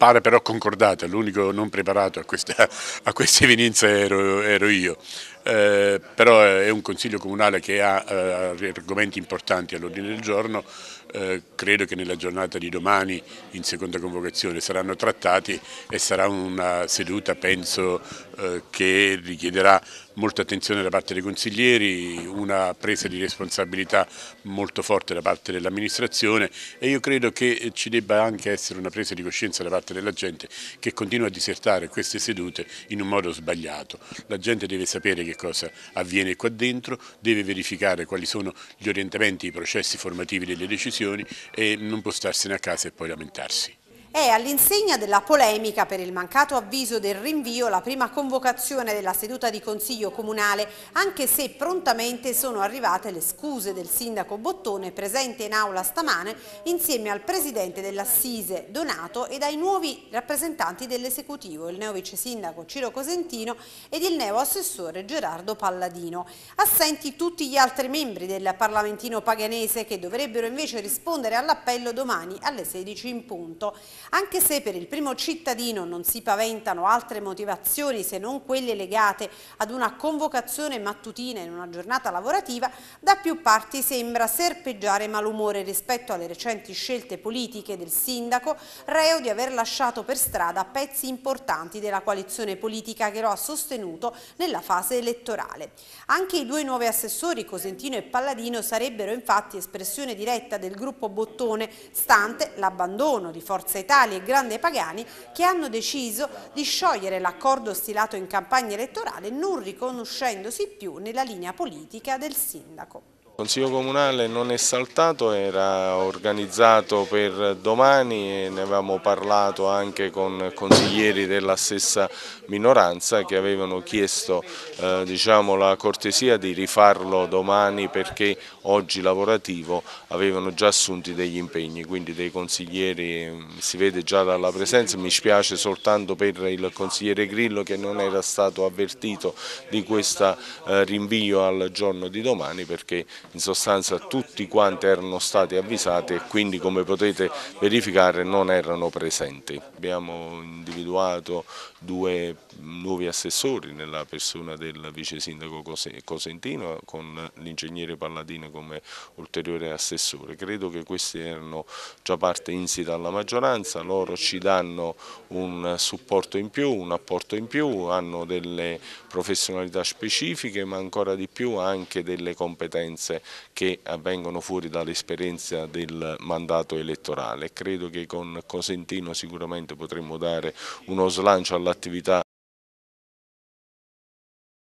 pare però concordata, l'unico non preparato a, questa, a questa evenienza ero, ero io. Eh, però è un consiglio comunale che ha eh, argomenti importanti all'ordine del giorno, eh, credo che nella giornata di domani in seconda convocazione saranno trattati e sarà una seduta penso eh, che richiederà molta attenzione da parte dei consiglieri, una presa di responsabilità molto forte da parte dell'amministrazione e io credo che ci debba anche essere una presa di coscienza da parte della gente che continua a disertare queste sedute in un modo sbagliato. La gente deve sapere che cosa avviene qua dentro, deve verificare quali sono gli orientamenti, i processi formativi delle decisioni e non può starsene a casa e poi lamentarsi. È all'insegna della polemica per il mancato avviso del rinvio la prima convocazione della seduta di Consiglio Comunale, anche se prontamente sono arrivate le scuse del sindaco Bottone presente in aula stamane insieme al presidente dell'Assise Donato e ai nuovi rappresentanti dell'esecutivo, il neo vice sindaco Ciro Cosentino ed il neo assessore Gerardo Palladino. Assenti tutti gli altri membri del Parlamentino Paganese che dovrebbero invece rispondere all'appello domani alle 16 in punto. Anche se per il primo cittadino non si paventano altre motivazioni se non quelle legate ad una convocazione mattutina in una giornata lavorativa, da più parti sembra serpeggiare malumore rispetto alle recenti scelte politiche del sindaco, reo di aver lasciato per strada pezzi importanti della coalizione politica che lo ha sostenuto nella fase elettorale. Anche i due nuovi assessori, Cosentino e Palladino, sarebbero infatti espressione diretta del gruppo Bottone, stante l'abbandono di Forza Italia Tali e Grande Pagani che hanno deciso di sciogliere l'accordo stilato in campagna elettorale non riconoscendosi più nella linea politica del sindaco. Il Consiglio Comunale non è saltato, era organizzato per domani e ne avevamo parlato anche con consiglieri della stessa minoranza che avevano chiesto eh, diciamo, la cortesia di rifarlo domani perché oggi lavorativo avevano già assunti degli impegni, quindi dei consiglieri mm, si vede già dalla presenza, mi spiace soltanto per il consigliere Grillo che non era stato avvertito di questo eh, rinvio al giorno di domani perché in sostanza tutti quanti erano stati avvisati e quindi come potete verificare non erano presenti. Abbiamo individuato due nuovi assessori nella persona del vice sindaco Cosentino con l'ingegnere Palladino come ulteriore assessore. Credo che questi erano già parte insita alla maggioranza, loro ci danno un supporto in più, un apporto in più, hanno delle professionalità specifiche ma ancora di più anche delle competenze che avvengono fuori dall'esperienza del mandato elettorale. Credo che con Cosentino sicuramente potremmo dare uno slancio all'attività